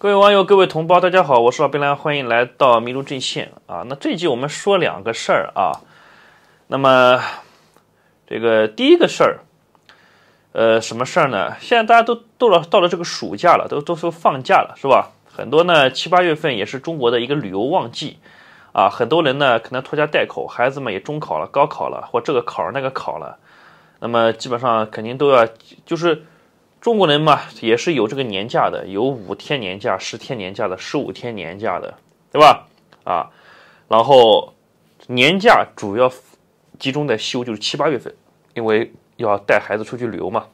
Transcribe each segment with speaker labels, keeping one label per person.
Speaker 1: 各位网友，各位同胞，大家好，我是老贝兰，欢迎来到迷路阵线啊。那这集我们说两个事儿啊。那么，这个第一个事儿，呃，什么事儿呢？现在大家都到了到了这个暑假了，都都说放假了，是吧？很多呢，七八月份也是中国的一个旅游旺季啊。很多人呢，可能拖家带口，孩子们也中考了、高考了，或这个考那个考了，那么基本上肯定都要就是。中国人嘛，也是有这个年假的，有五天年假、十天年假的、十五天年假的，对吧？啊，然后年假主要集中在休，就是七八月份，因为要带孩子出去旅游嘛，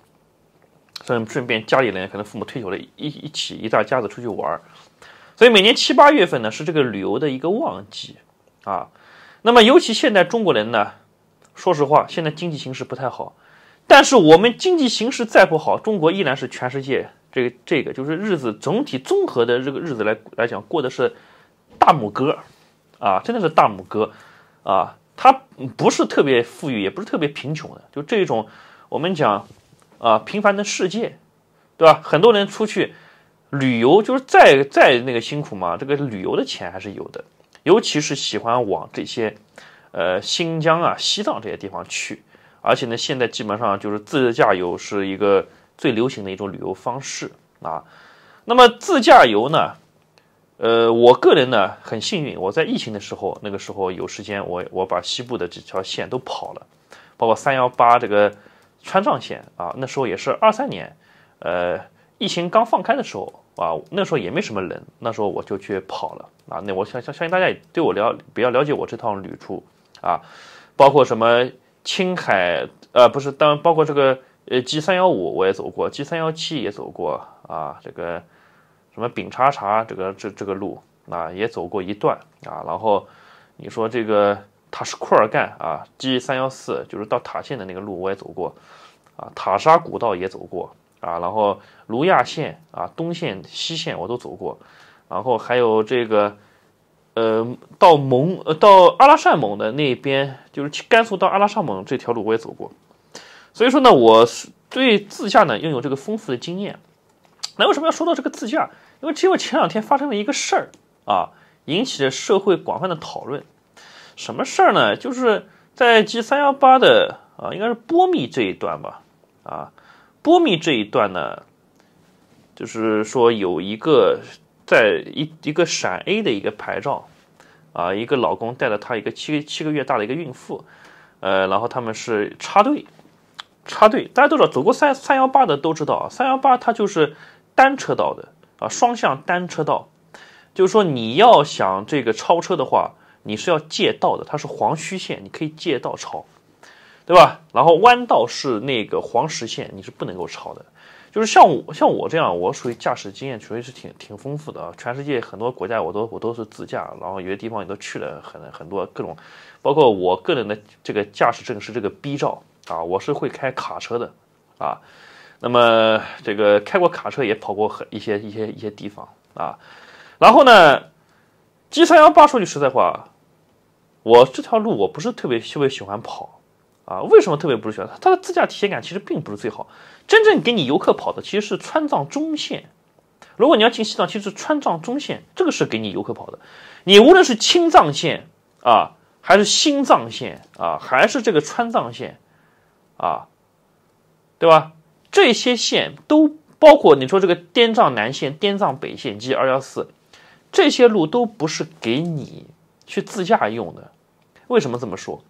Speaker 1: 顺顺便家里人可能父母退休了，一一起一大家子出去玩儿，所以每年七八月份呢是这个旅游的一个旺季啊。那么尤其现在中国人呢，说实话，现在经济形势不太好。但是我们经济形势再不好，中国依然是全世界这个这个就是日子总体综合的这个日子来来讲，过的是大拇哥，啊，真的是大拇哥，啊，他不是特别富裕，也不是特别贫穷的，就这种我们讲啊平凡的世界，对吧？很多人出去旅游，就是再再那个辛苦嘛，这个旅游的钱还是有的，尤其是喜欢往这些呃新疆啊、西藏这些地方去。而且呢，现在基本上就是自驾游是一个最流行的一种旅游方式啊。那么自驾游呢，呃，我个人呢很幸运，我在疫情的时候，那个时候有时间，我我把西部的几条线都跑了，包括三幺八这个川藏线啊。那时候也是二三年，呃，疫情刚放开的时候啊，那时候也没什么人，那时候我就去跑了啊。那我相相相信大家也对我了比较了解我这趟旅途啊，包括什么。青海，呃，不是，当包括这个，呃，G 三幺五我也走过，G 三幺七也走过啊，这个什么丙察察这个这这个路啊也走过一段啊，然后你说这个塔什库尔干啊，G 三幺四就是到塔县的那个路我也走过啊，塔沙古道也走过啊，然后卢亚线啊东线西线我都走过，然后还有这个。呃，到蒙呃到阿拉善盟的那边，就是甘肃到阿拉善盟这条路我也走过，所以说呢，我对自驾呢拥有这个丰富的经验。那为什么要说到这个自驾？因为只有前两天发生了一个事儿啊，引起了社会广泛的讨论。什么事儿呢？就是在 G 三幺八的啊，应该是波密这一段吧，啊，波密这一段呢，就是说有一个。在一一个陕 A 的一个牌照，啊，一个老公带着他一个七七个月大的一个孕妇，呃，然后他们是插队，插队，大家都知道，走过三三幺八的都知道啊，三幺八它就是单车道的啊，双向单车道，就是说你要想这个超车的话，你是要借道的，它是黄虚线，你可以借道超，对吧？然后弯道是那个黄实线，你是不能够超的。就是像我像我这样，我属于驾驶经验属实是挺挺丰富的啊！全世界很多国家我都我都是自驾，然后有些地方也都去了很很多各种，包括我个人的这个驾驶证是这个 B 照啊，我是会开卡车的啊。那么这个开过卡车也跑过很一些一些一些地方啊。然后呢，G 三幺八说句实在话，我这条路我不是特别特别喜欢跑。啊，为什么特别不是小？它的自驾体验感其实并不是最好。真正给你游客跑的其实是川藏中线。如果你要进西藏，其实川藏中线这个是给你游客跑的。你无论是青藏线啊，还是新藏线啊，还是这个川藏线啊，对吧？这些线都包括你说这个滇藏南线、滇藏北线及二幺四，这些路都不是给你去自驾用的。为什么这么说？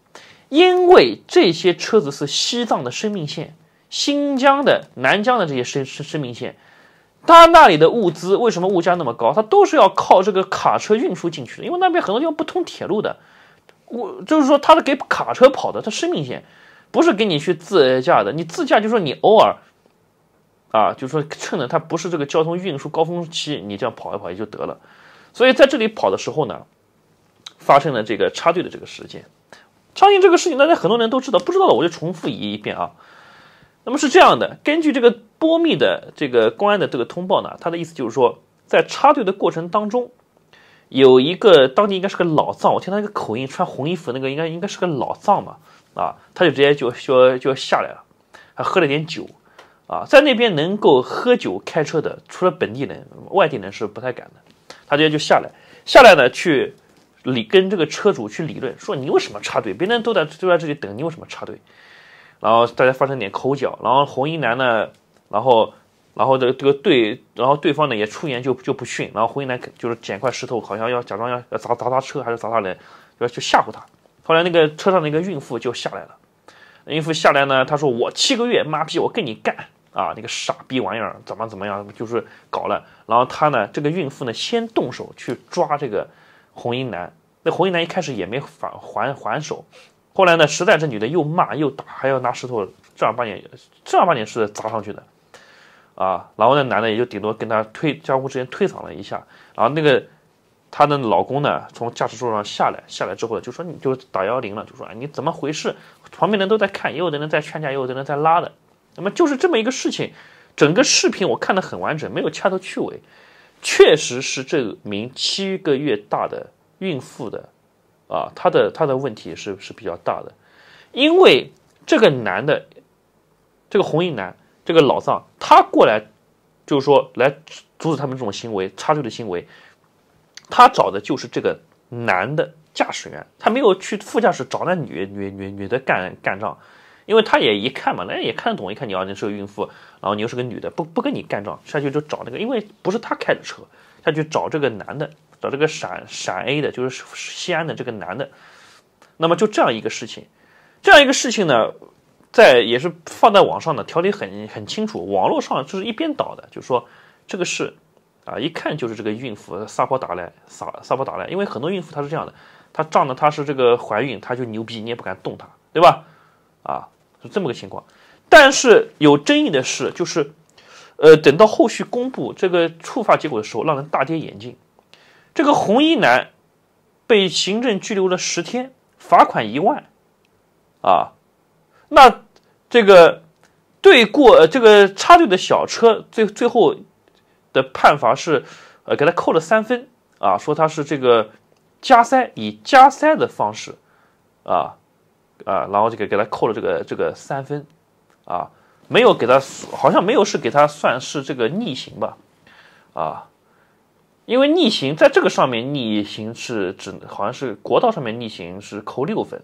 Speaker 1: 因为这些车子是西藏的生命线，新疆的南疆的这些生生生命线，它那里的物资为什么物价那么高？它都是要靠这个卡车运输进去的，因为那边很多地方不通铁路的。我就是说，它是给卡车跑的，它生命线，不是给你去自驾的。你自驾就说你偶尔，啊，就说趁着它不是这个交通运输高峰期，你这样跑一跑也就得了。所以在这里跑的时候呢，发生了这个插队的这个事件。相信这个事情，大家很多人都知道，不知道的我就重复一遍啊。那么是这样的，根据这个波密的这个公安的这个通报呢，他的意思就是说，在插队的过程当中，有一个当地应该是个老藏，我听他那个口音，穿红衣服那个应该应该是个老藏嘛，啊，他就直接就说就下来了，还喝了点酒，啊，在那边能够喝酒开车的，除了本地人，外地人是不太敢的，他直接就下来，下来呢去。理跟这个车主去理论，说你为什么插队，别人都在都在这里等，你为什么插队？然后大家发生点口角，然后红衣男呢，然后，然后这个这个队，然后对方呢也出言就就不逊，然后红衣男就是捡块石头，好像要假装要要砸砸他车还是砸他人，就要去吓唬他。后来那个车上的一个孕妇就下来了，孕妇下来呢，他说我七个月，妈逼我跟你干啊！那个傻逼玩意儿怎么怎么样，就是搞了。然后他呢，这个孕妇呢先动手去抓这个。红衣男，那红衣男一开始也没反还还手，后来呢，实在这女的又骂又打，还要拿石头，正儿八经，正儿八经是砸上去的，啊，然后那男的也就顶多跟她推，相互之间推搡了一下，然后那个她的老公呢，从驾驶座上下来，下来之后就说你就打幺幺零了，就说啊你怎么回事？旁边人都在看，也有的人在劝架，也有的人在拉的，那么就是这么一个事情，整个视频我看的很完整，没有掐头去尾。确实是这名七个月大的孕妇的，啊，她的她的问题是是比较大的，因为这个男的，这个红衣男，这个老丧，他过来就是说来阻止他们这种行为插队的行为，他找的就是这个男的驾驶员，他没有去副驾驶找那女女女女的干干仗。因为他也一看嘛，人家也看得懂。一看你啊，你是个孕妇，然后你又是个女的，不不跟你干仗，下去就找那个。因为不是他开的车，下去找这个男的，找这个陕陕 A 的，就是西安的这个男的。那么就这样一个事情，这样一个事情呢，在也是放在网上呢，条理很很清楚。网络上就是一边倒的，就是说这个是啊，一看就是这个孕妇撒泼打赖，撒撒泼打赖。因为很多孕妇她是这样的，她仗着她是这个怀孕，她就牛逼，你也不敢动她，对吧？啊。这么个情况，但是有争议的是，就是，呃，等到后续公布这个处罚结果的时候，让人大跌眼镜。这个红衣男被行政拘留了十天，罚款一万，啊，那这个对过呃、这个插队的小车最最后的判罚是，呃，给他扣了三分，啊，说他是这个加塞，以加塞的方式，啊。啊，然后这个给他扣了这个这个三分，啊，没有给他，好像没有是给他算是这个逆行吧，啊，因为逆行在这个上面逆行是只好像是国道上面逆行是扣六分，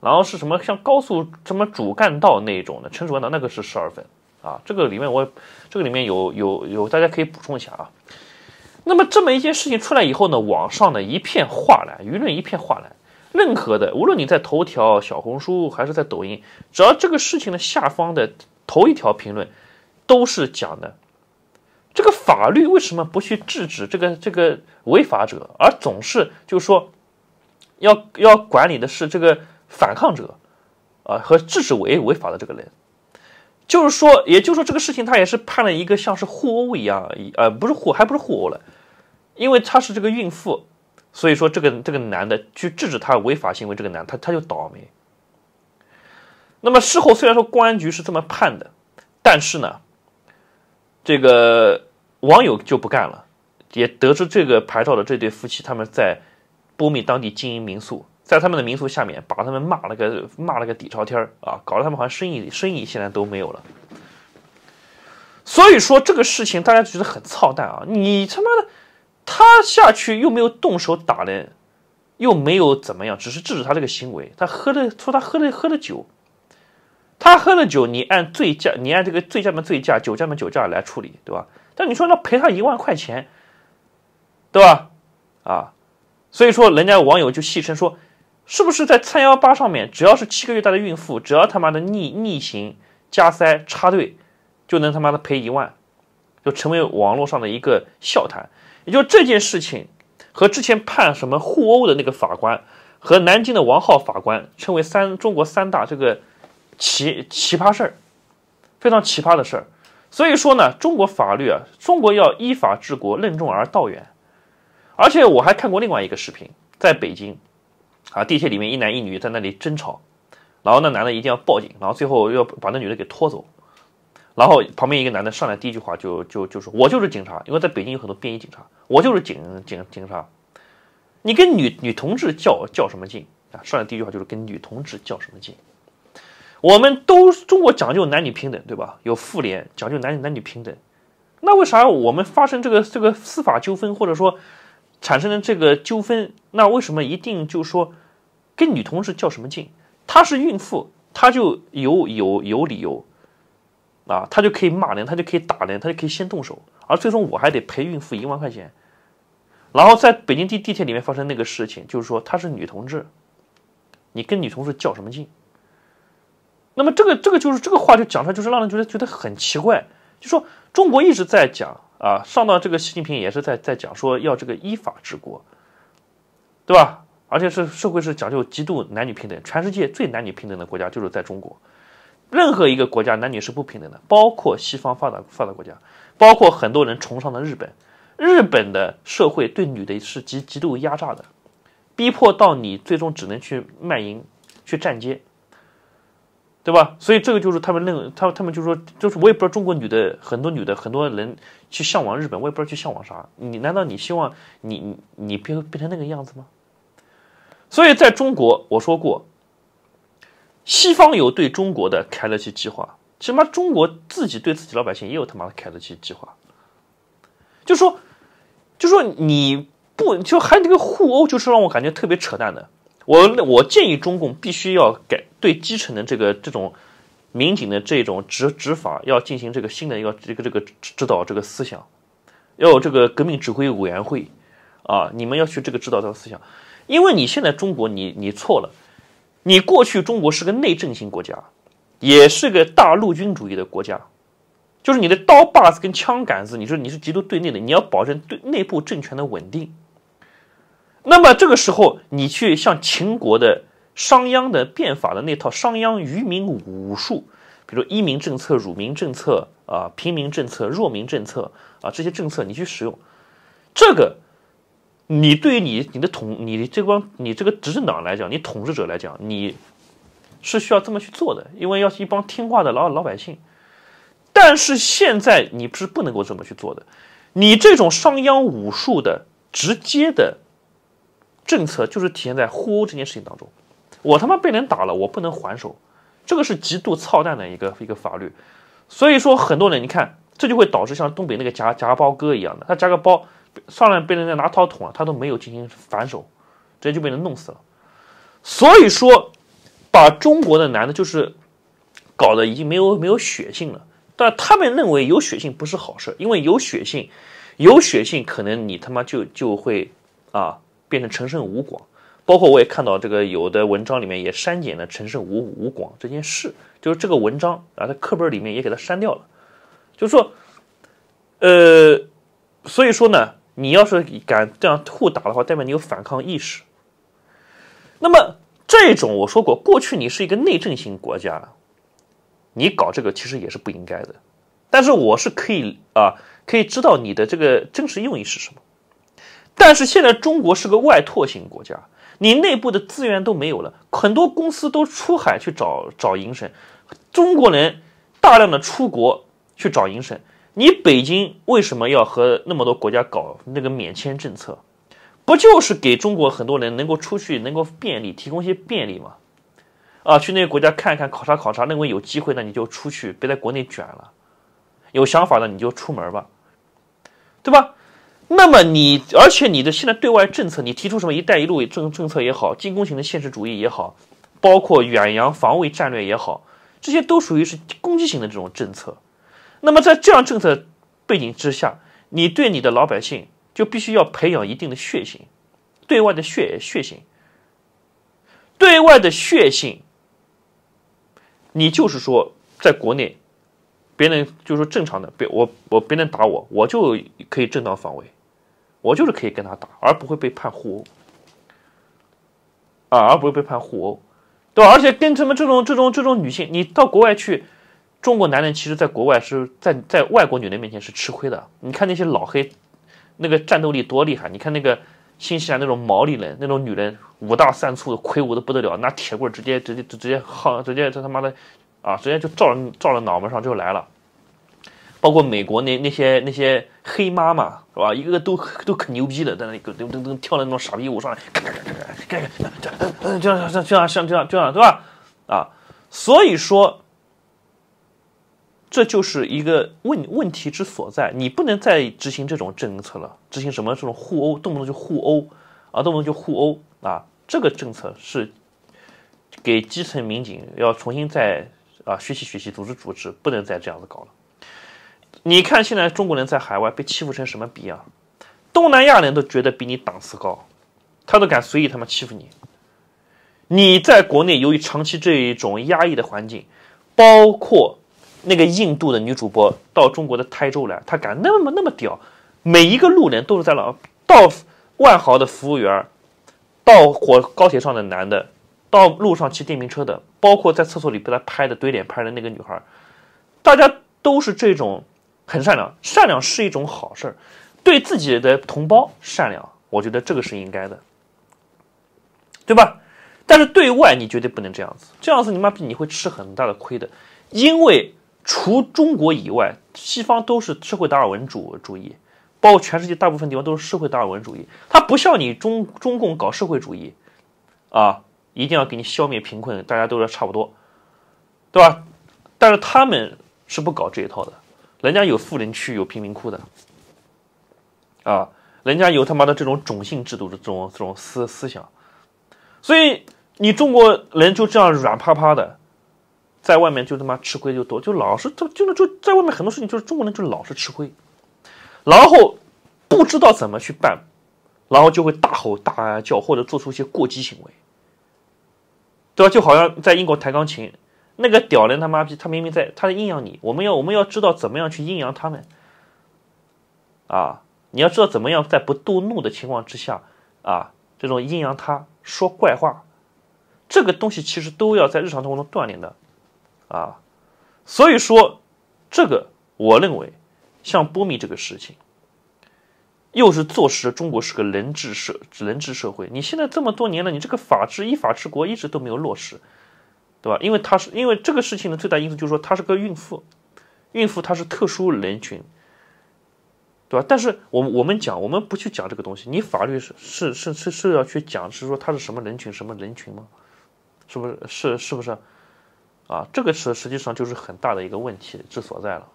Speaker 1: 然后是什么像高速什么主干道那一种的，城市弯道那个是十二分，啊，这个里面我这个里面有有有大家可以补充一下啊，那么这么一件事情出来以后呢，网上呢一片哗然，舆论一片哗然。任何的，无论你在头条、小红书还是在抖音，只要这个事情的下方的头一条评论，都是讲的这个法律为什么不去制止这个这个违法者，而总是就是说要要管理的是这个反抗者啊和制止违违法的这个人，就是说，也就是说这个事情他也是判了一个像是互殴一样，呃，不是互，还不是互殴了，因为他是这个孕妇。所以说，这个这个男的去制止他违法行为，这个男他他就倒霉。那么事后虽然说公安局是这么判的，但是呢，这个网友就不干了，也得知这个牌照的这对夫妻他们在波密当地经营民宿，在他们的民宿下面把他们骂了个骂了个底朝天啊，搞得他们好像生意生意现在都没有了。所以说这个事情大家觉得很操蛋啊，你他妈的！他下去又没有动手打人，又没有怎么样，只是制止他这个行为。他喝了，说他喝了喝了酒，他喝了酒，你按醉驾，你按这个醉驾嘛、醉驾、酒驾嘛、酒驾来处理，对吧？但你说那赔他一万块钱，对吧？啊，所以说人家网友就戏称说，是不是在三幺八上面，只要是七个月大的孕妇，只要他妈的逆逆行、加塞、插队，就能他妈的赔一万，就成为网络上的一个笑谈。也就这件事情和之前判什么互殴的那个法官和南京的王浩法官称为三中国三大这个奇奇葩事儿，非常奇葩的事儿。所以说呢，中国法律啊，中国要依法治国，任重而道远。而且我还看过另外一个视频，在北京啊地铁里面一男一女在那里争吵，然后那男的一定要报警，然后最后要把那女的给拖走。然后旁边一个男的上来第一句话就就就说我就是警察，因为在北京有很多便衣警察，我就是警警警察。你跟女女同志较较什么劲啊？上来第一句话就是跟女同志较什么劲？我们都中国讲究男女平等，对吧？有妇联讲究男男女平等，那为啥我们发生这个这个司法纠纷或者说产生的这个纠纷，那为什么一定就说跟女同志较什么劲？她是孕妇，她就有有有理由。啊，他就可以骂人，他就可以打人，他就可以先动手，而最终我还得赔孕妇一万块钱。然后在北京地地铁里面发生那个事情，就是说她是女同志，你跟女同志较什么劲？那么这个这个就是这个话就讲出来，就是让人觉得觉得很奇怪。就说中国一直在讲啊，上到这个习近平也是在在讲说要这个依法治国，对吧？而且是社会是讲究极度男女平等，全世界最男女平等的国家就是在中国。任何一个国家，男女是不平等的，包括西方发达发达国家，包括很多人崇尚的日本，日本的社会对女的是极极度压榨的，逼迫到你最终只能去卖淫，去站街，对吧？所以这个就是他们认他他们就说，就是我也不知道中国女的，很多女的，很多人去向往日本，我也不知道去向往啥。你难道你希望你你你变变成那个样子吗？所以在中国，我说过。西方有对中国的凯勒些计划，起码中国自己对自己老百姓也有他妈的凯勒奇计划。就说，就说你不就还这个互殴，就是让我感觉特别扯淡的。我我建议中共必须要改对基层的这个这种民警的这种执执法要进行这个新的要这个这个指导这个思想，要有这个革命指挥委员会，啊，你们要去这个指导这个思想，因为你现在中国你你错了。你过去中国是个内政型国家，也是个大陆军主义的国家，就是你的刀把子跟枪杆子。你说你是极度对内的，你要保证对内部政权的稳定。那么这个时候，你去像秦国的商鞅的变法的那套商鞅愚民武术，比如移民政策、辱民政策啊、平民政策、弱民政策啊这些政策，你去使用，这个。你对于你你的统你这帮你这个执政党来讲，你统治者来讲，你是需要这么去做的，因为要是一帮听话的老老百姓。但是现在你不是不能够这么去做的，你这种商鞅武术的直接的政策，就是体现在互殴这件事情当中。我他妈被人打了，我不能还手，这个是极度操蛋的一个一个法律。所以说，很多人你看，这就会导致像东北那个夹夹包哥一样的，他夹个包。上来被人家拿刀捅了，他都没有进行反手，直接就被人弄死了。所以说，把中国的男的，就是搞得已经没有没有血性了。但他们认为有血性不是好事，因为有血性，有血性可能你他妈就就会啊变成陈胜吴广。包括我也看到这个有的文章里面也删减了陈胜吴吴广这件事，就是这个文章啊，在课本里面也给他删掉了。就说，呃，所以说呢。你要是敢这样互打的话，代表你有反抗意识。那么这种我说过，过去你是一个内政型国家，你搞这个其实也是不应该的。但是我是可以啊，可以知道你的这个真实用意是什么。但是现在中国是个外拓型国家，你内部的资源都没有了，很多公司都出海去找找营审，中国人大量的出国去找营审。你北京为什么要和那么多国家搞那个免签政策？不就是给中国很多人能够出去能够便利提供一些便利吗？啊，去那个国家看一看考察考察，认为有机会那你就出去，别在国内卷了。有想法的你就出门吧，对吧？那么你而且你的现在对外政策，你提出什么“一带一路”政政策也好，进攻型的现实主义也好，包括远洋防卫战略也好，这些都属于是攻击型的这种政策。那么在这样政策背景之下，你对你的老百姓就必须要培养一定的血性，对外的血血性，对外的血性，你就是说，在国内，别人就是说正常的，别我我别人打我，我就可以正当防卫，我就是可以跟他打，而不会被判互殴，啊，而不会被判互殴，对吧？而且跟什么这种这种这种女性，你到国外去。中国男人其实，在国外是在在外国女人面前是吃亏的。你看那些老黑，那个战斗力多厉害！你看那个新西兰那种毛利人，那种女人五大三粗、的，魁梧的不得了，拿铁棍直接直接直接夯，直接这他妈的啊，直接就照照了脑门上就来了。包括美国那那些那些黑妈妈是吧，一个个都都可牛逼的，在那里噔噔噔跳的那种傻逼舞上来，这样这样这样这样这样这样对吧？啊，所以说。这就是一个问问题之所在，你不能再执行这种政策了。执行什么这种互殴，动不动就互殴啊，动不动就互殴啊！这个政策是给基层民警要重新再啊学习学习，组织组织，不能再这样子搞了。你看现在中国人在海外被欺负成什么逼啊？东南亚人都觉得比你档次高，他都敢随意他妈欺负你。你在国内由于长期这一种压抑的环境，包括。那个印度的女主播到中国的台州来，她敢那么那么屌，每一个路人都是在老到万豪的服务员，到火高铁上的男的，到路上骑电瓶车的，包括在厕所里被她拍的怼脸拍的那个女孩，大家都是这种很善良，善良是一种好事儿，对自己的同胞善良，我觉得这个是应该的，对吧？但是对外你绝对不能这样子，这样子你妈逼你会吃很大的亏的，因为。除中国以外，西方都是社会达尔文主主义，包括全世界大部分地方都是社会达尔文主义。它不像你中中共搞社会主义，啊，一定要给你消灭贫困，大家都是差不多，对吧？但是他们是不搞这一套的，人家有富人区，有贫民窟的，啊，人家有他妈的这种种姓制度的这种这种思思想，所以你中国人就这样软趴趴的。在外面就他妈吃亏就多，就老是就就就在外面很多事情就是中国人就老是吃亏，然后不知道怎么去办，然后就会大吼大叫或者做出一些过激行为，对吧？就好像在英国弹钢琴那个屌人他妈逼，他明明在他在阴阳你，我们要我们要知道怎么样去阴阳他们，啊，你要知道怎么样在不动怒的情况之下啊，这种阴阳他说怪话，这个东西其实都要在日常生活中锻炼的。啊，所以说这个，我认为，像波密这个事情，又是坐实中国是个人治社人治社会。你现在这么多年了，你这个法治依法治国一直都没有落实，对吧？因为他是因为这个事情的最大因素就是说，他是个孕妇，孕妇她是特殊人群，对吧？但是我我们讲，我们不去讲这个东西，你法律是是是是是要去讲，是说她是什么人群，什么人群吗？是不是是？是不是？啊，这个是实际上就是很大的一个问题之所在了，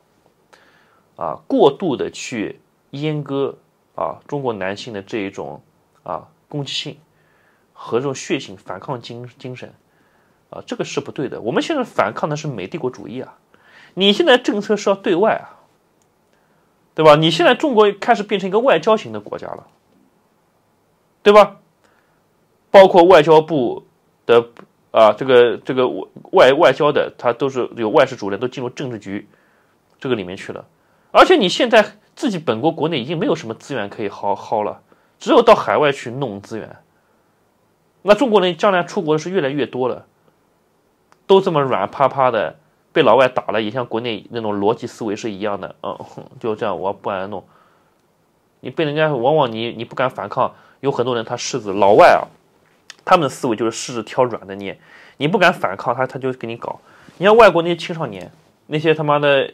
Speaker 1: 啊，过度的去阉割啊中国男性的这一种啊攻击性和这种血性反抗精精神，啊，这个是不对的。我们现在反抗的是美帝国主义啊，你现在政策是要对外啊，对吧？你现在中国开始变成一个外交型的国家了，对吧？包括外交部的。啊，这个这个外外交的，他都是有外事主任都进入政治局这个里面去了，而且你现在自己本国国内已经没有什么资源可以薅薅了，只有到海外去弄资源。那中国人将来出国的是越来越多了，都这么软趴趴的，被老外打了也像国内那种逻辑思维是一样的，嗯，就这样，我不敢弄。你被人家往往你你不敢反抗，有很多人他柿子老外啊。他们的思维就是试着挑软的捏，你不敢反抗他，他就给你搞。你像外国那些青少年，那些他妈的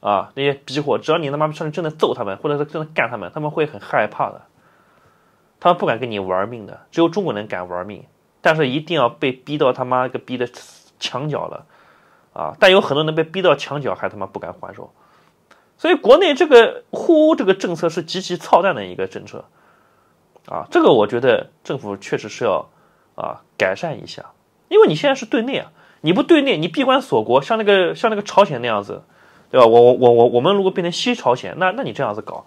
Speaker 1: 啊，那些逼货，只要你他妈上去真的揍他们，或者是真的干他们，他们会很害怕的，他们不敢跟你玩命的。只有中国人敢玩命，但是一定要被逼到他妈个逼的墙角了啊！但有很多人被逼到墙角还他妈不敢还手，所以国内这个互欧这个政策是极其操蛋的一个政策啊！这个我觉得政府确实是要。啊，改善一下，因为你现在是对内啊，你不对内，你闭关锁国，像那个像那个朝鲜那样子，对吧？我我我我我们如果变成西朝鲜，那那你这样子搞，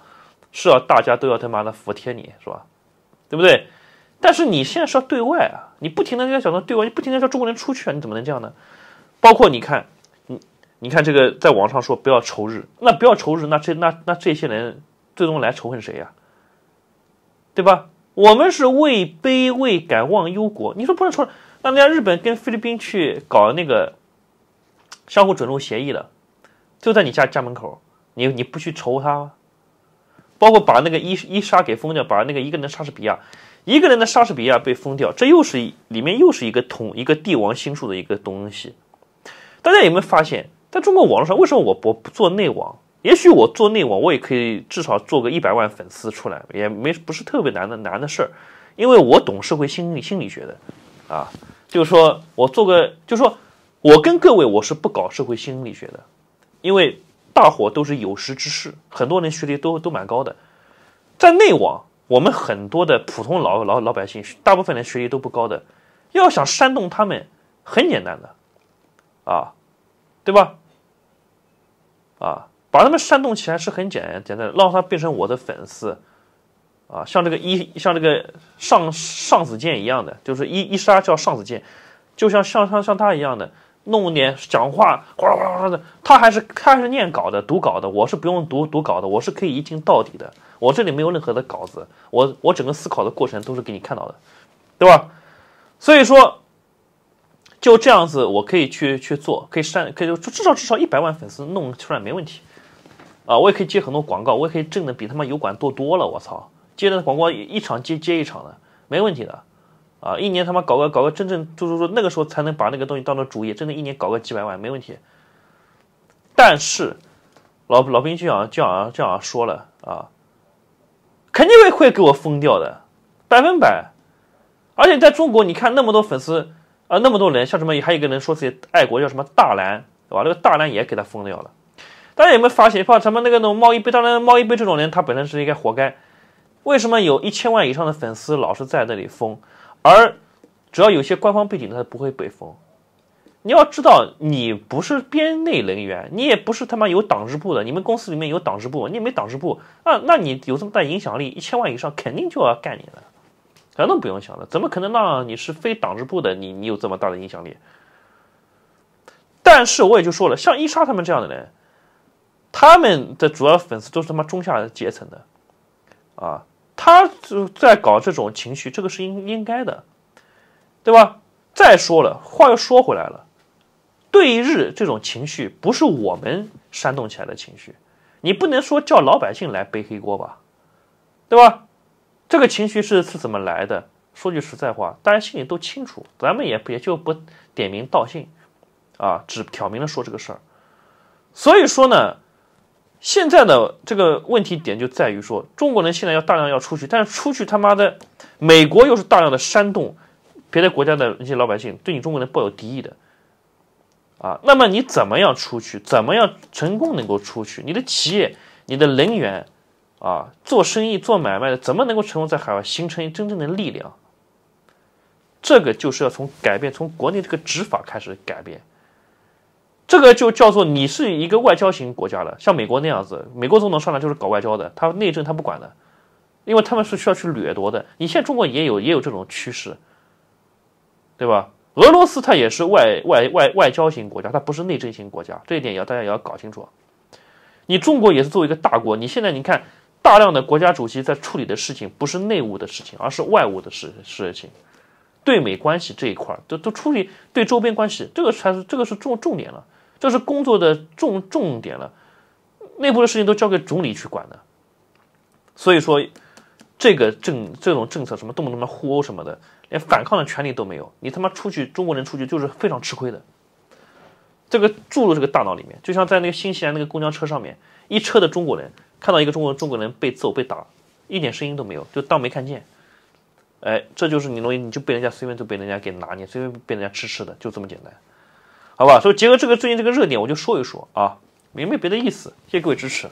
Speaker 1: 是要大家都要他妈的服帖你是吧？对不对？但是你现在是要对外啊，你不停的在讲到对外，你不停的叫中国人出去啊，你怎么能这样呢？包括你看，你你看这个在网上说不要仇日，那不要仇日，那这那那这些人最终来仇恨谁呀？对吧？我们是位卑未敢忘忧国。你说不能说，那人家日本跟菲律宾去搞那个相互准入协议了，就在你家家门口，你你不去愁他吗？包括把那个伊伊莎给封掉，把那个一个人的莎士比亚，一个人的莎士比亚被封掉，这又是里面又是一个同一个帝王心术的一个东西。大家有没有发现，在中国网络上，为什么我不不做内网？也许我做内网，我也可以至少做个一百万粉丝出来，也没不是特别难的难的事儿，因为我懂社会心理心理学的，啊，就是说我做个，就是说我跟各位我是不搞社会心理学的，因为大伙都是有识之士，很多人学历都都蛮高的，在内网，我们很多的普通老老老百姓，大部分人学历都不高的，要想煽动他们很简单的，啊，对吧？啊。把他们煽动起来是很简单，简单让他变成我的粉丝，啊，像这个一像这个上上子健一样的，就是一一杀叫上子健，就像像像像他一样的，弄点讲话哗啦哗啦哗啦的，他还是他还是念稿的读稿的，我是不用读读稿的，我是可以一镜到底的，我这里没有任何的稿子，我我整个思考的过程都是给你看到的，对吧？所以说就这样子，我可以去去做，可以删，可以至少至少一百万粉丝弄出来没问题。啊，我也可以接很多广告，我也可以挣的比他妈油管多多了，我操！接的广告一场接接一场的，没问题的，啊，一年他妈搞个搞个真正就是说那个时候才能把那个东西当做主业，真的一年搞个几百万没问题。但是老老兵就啊，就样这样说了啊，肯定会会给我封掉的，百分百。而且在中国，你看那么多粉丝啊，那么多人，像什么还有一个人说自己爱国叫什么大蓝对吧？那个大蓝也给他封掉了。大家有没有发现，怕咱们那个那种猫一杯，当然猫一杯这种人，他本身是应该活该。为什么有一千万以上的粉丝老是在那里封？而只要有些官方背景，他不会被封。你要知道，你不是编内人员，你也不是他妈有党支部的。你们公司里面有党支部，你没党支部啊？那那你有这么大影响力，一千万以上肯定就要干你了，这都不用想了，怎么可能让你是非党支部的？你你有这么大的影响力？但是我也就说了，像伊莎他们这样的人。他们的主要粉丝都是他妈中下阶层的，啊，他就在搞这种情绪，这个是应应该的，对吧？再说了，话又说回来了，对日这种情绪不是我们煽动起来的情绪，你不能说叫老百姓来背黑锅吧，对吧？这个情绪是是怎么来的？说句实在话，大家心里都清楚，咱们也也就不点名道姓，啊，只挑明了说这个事儿。所以说呢。现在呢，这个问题点就在于说，中国人现在要大量要出去，但是出去他妈的，美国又是大量的煽动，别的国家的那些老百姓对你中国人抱有敌意的，啊，那么你怎么样出去，怎么样成功能够出去？你的企业，你的人员，啊，做生意做买卖的，怎么能够成功在海外形成真正的力量？这个就是要从改变，从国内这个执法开始改变。这个就叫做你是一个外交型国家了，像美国那样子，美国总统上来就是搞外交的，他内政他不管的，因为他们是需要去掠夺的。你现在中国也有也有这种趋势，对吧？俄罗斯它也是外外外外交型国家，它不是内政型国家，这一点也要大家也要搞清楚。你中国也是作为一个大国，你现在你看，大量的国家主席在处理的事情不是内务的事情，而是外务的事事情，对美关系这一块儿都都处理对周边关系，这个才是这个是重重点了。这是工作的重重点了，内部的事情都交给总理去管的，所以说这个政这种政策什么动不动的互殴什么的，连反抗的权利都没有，你他妈出去中国人出去就是非常吃亏的。这个注入这个大脑里面，就像在那个新西兰那个公交车上面，一车的中国人看到一个中国中国人被揍被打，一点声音都没有，就当没看见，哎，这就是你容易你就被人家随便就被人家给拿捏，随便被人家吃吃的，就这么简单。好吧，所以结合这个最近这个热点，我就说一说啊，没没别的意思，谢谢各位支持。